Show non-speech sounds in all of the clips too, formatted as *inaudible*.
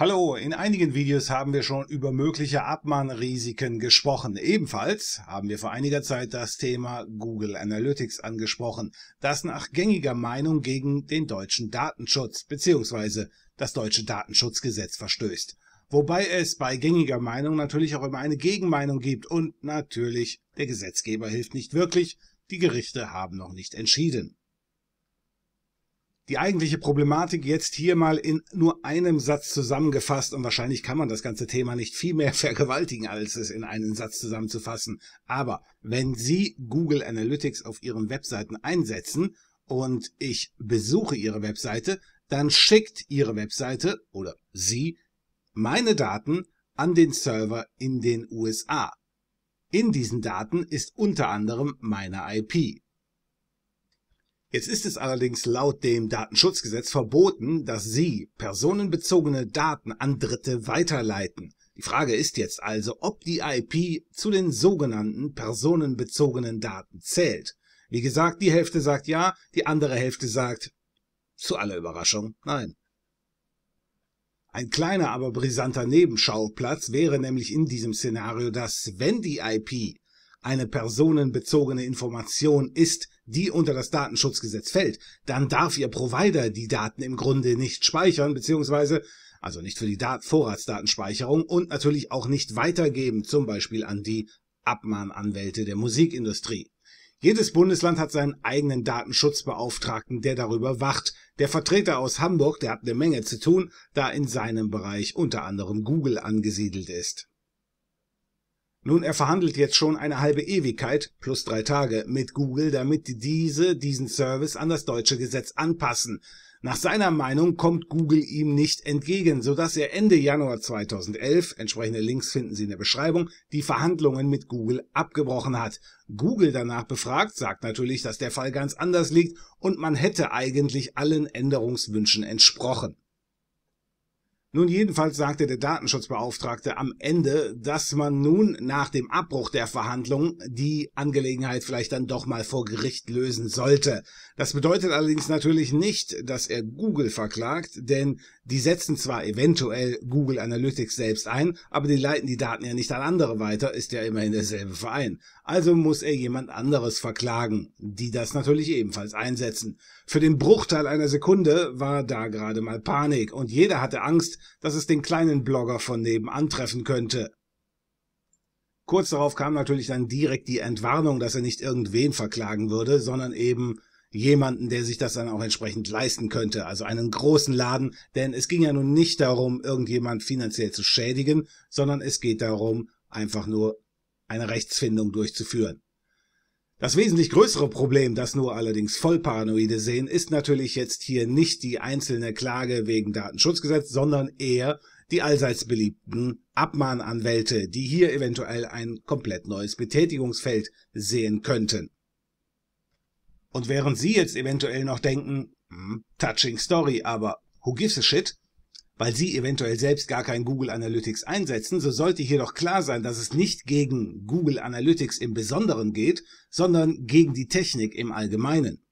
Hallo, in einigen Videos haben wir schon über mögliche Abmahnrisiken gesprochen. Ebenfalls haben wir vor einiger Zeit das Thema Google Analytics angesprochen, das nach gängiger Meinung gegen den deutschen Datenschutz bzw. das deutsche Datenschutzgesetz verstößt. Wobei es bei gängiger Meinung natürlich auch immer eine Gegenmeinung gibt und natürlich der Gesetzgeber hilft nicht wirklich, die Gerichte haben noch nicht entschieden die eigentliche Problematik jetzt hier mal in nur einem Satz zusammengefasst und wahrscheinlich kann man das ganze Thema nicht viel mehr *laughs* vergewaltigen, als es in einen Satz zusammenzufassen. Aber wenn Sie Google Analytics auf Ihren Webseiten einsetzen und ich besuche Ihre Webseite, dann schickt Ihre Webseite oder Sie meine Daten an den Server in den USA. In diesen Daten ist unter anderem meine IP. Jetzt ist es allerdings laut dem Datenschutzgesetz verboten, dass Sie personenbezogene Daten an Dritte weiterleiten. Die Frage ist jetzt also, ob die IP zu den sogenannten personenbezogenen Daten zählt. Wie gesagt, die Hälfte sagt ja, die andere Hälfte sagt, zu aller Überraschung, nein. Ein kleiner, aber brisanter Nebenschauplatz wäre nämlich in diesem Szenario, dass wenn die IP eine personenbezogene Information ist, die unter das Datenschutzgesetz fällt, dann darf Ihr Provider die Daten im Grunde nicht speichern, beziehungsweise also nicht für die Dat Vorratsdatenspeicherung und natürlich auch nicht weitergeben, zum Beispiel an die Abmahnanwälte der Musikindustrie. Jedes Bundesland hat seinen eigenen Datenschutzbeauftragten, der darüber wacht. Der Vertreter aus Hamburg, der hat eine Menge zu tun, da in seinem Bereich unter anderem Google angesiedelt ist. Nun, er verhandelt jetzt schon eine halbe Ewigkeit plus drei Tage mit Google, damit diese diesen Service an das deutsche Gesetz anpassen. Nach seiner Meinung kommt Google ihm nicht entgegen, sodass er Ende Januar 2011, entsprechende Links finden Sie in der Beschreibung, die Verhandlungen mit Google abgebrochen hat. Google danach befragt, sagt natürlich, dass der Fall ganz anders liegt und man hätte eigentlich allen Änderungswünschen entsprochen. Nun jedenfalls sagte der Datenschutzbeauftragte am Ende, dass man nun nach dem Abbruch der Verhandlungen die Angelegenheit vielleicht dann doch mal vor Gericht lösen sollte. Das bedeutet allerdings natürlich nicht, dass er Google verklagt, denn die setzen zwar eventuell Google Analytics selbst ein, aber die leiten die Daten ja nicht an andere weiter, ist ja immerhin derselbe Verein. Also muss er jemand anderes verklagen, die das natürlich ebenfalls einsetzen. Für den Bruchteil einer Sekunde war da gerade mal Panik und jeder hatte Angst, dass es den kleinen Blogger von nebenan treffen könnte. Kurz darauf kam natürlich dann direkt die Entwarnung, dass er nicht irgendwen verklagen würde, sondern eben jemanden, der sich das dann auch entsprechend leisten könnte, also einen großen Laden, denn es ging ja nun nicht darum, irgendjemand finanziell zu schädigen, sondern es geht darum, einfach nur eine Rechtsfindung durchzuführen. Das wesentlich größere Problem, das nur allerdings Vollparanoide sehen, ist natürlich jetzt hier nicht die einzelne Klage wegen Datenschutzgesetz, sondern eher die allseits beliebten Abmahnanwälte, die hier eventuell ein komplett neues Betätigungsfeld sehen könnten. Und während Sie jetzt eventuell noch denken, hm, touching story, aber who gives a shit, weil Sie eventuell selbst gar kein Google Analytics einsetzen, so sollte hier doch klar sein, dass es nicht gegen Google Analytics im Besonderen geht, sondern gegen die Technik im Allgemeinen.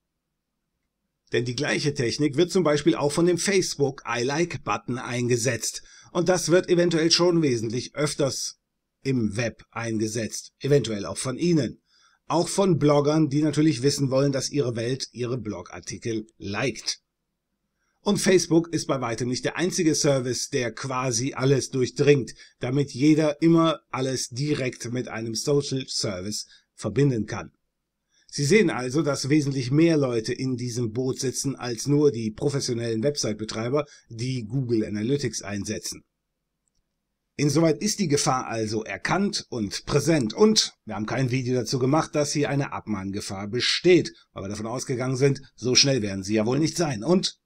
Denn die gleiche Technik wird zum Beispiel auch von dem Facebook I Like Button eingesetzt. Und das wird eventuell schon wesentlich öfters im Web eingesetzt. Eventuell auch von Ihnen. Auch von Bloggern, die natürlich wissen wollen, dass ihre Welt ihre Blogartikel liked. Und Facebook ist bei weitem nicht der einzige Service, der quasi alles durchdringt, damit jeder immer alles direkt mit einem Social Service verbinden kann. Sie sehen also, dass wesentlich mehr Leute in diesem Boot sitzen als nur die professionellen Website-Betreiber, die Google Analytics einsetzen. Insoweit ist die Gefahr also erkannt und präsent und wir haben kein Video dazu gemacht, dass hier eine Abmahngefahr besteht, weil wir davon ausgegangen sind, so schnell werden sie ja wohl nicht sein und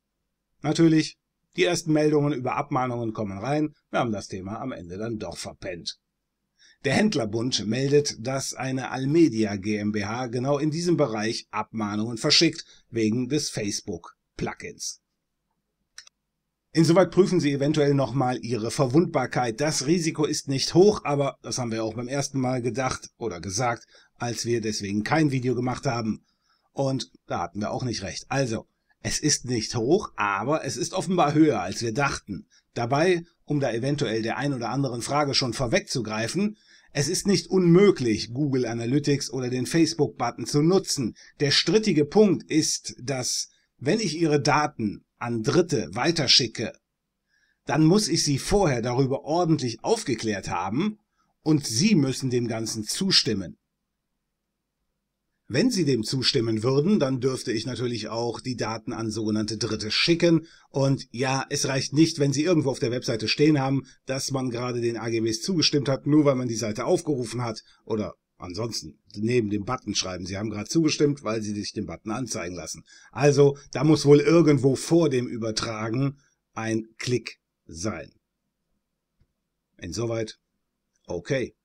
Natürlich, die ersten Meldungen über Abmahnungen kommen rein, wir haben das Thema am Ende dann doch verpennt. Der Händlerbund meldet, dass eine Almedia GmbH genau in diesem Bereich Abmahnungen verschickt, wegen des Facebook-Plugins. Insoweit prüfen Sie eventuell nochmal Ihre Verwundbarkeit. Das Risiko ist nicht hoch, aber das haben wir auch beim ersten Mal gedacht oder gesagt, als wir deswegen kein Video gemacht haben. Und da hatten wir auch nicht recht. Also, es ist nicht hoch, aber es ist offenbar höher, als wir dachten. Dabei, um da eventuell der ein oder anderen Frage schon vorwegzugreifen, es ist nicht unmöglich, Google Analytics oder den Facebook-Button zu nutzen. Der strittige Punkt ist, dass wenn ich Ihre Daten an Dritte weiterschicke, dann muss ich Sie vorher darüber ordentlich aufgeklärt haben und Sie müssen dem Ganzen zustimmen. Wenn Sie dem zustimmen würden, dann dürfte ich natürlich auch die Daten an sogenannte Dritte schicken. Und ja, es reicht nicht, wenn Sie irgendwo auf der Webseite stehen haben, dass man gerade den AGBs zugestimmt hat, nur weil man die Seite aufgerufen hat. Oder ansonsten neben dem Button schreiben, Sie haben gerade zugestimmt, weil Sie sich den Button anzeigen lassen. Also, da muss wohl irgendwo vor dem Übertragen ein Klick sein. Insoweit, okay.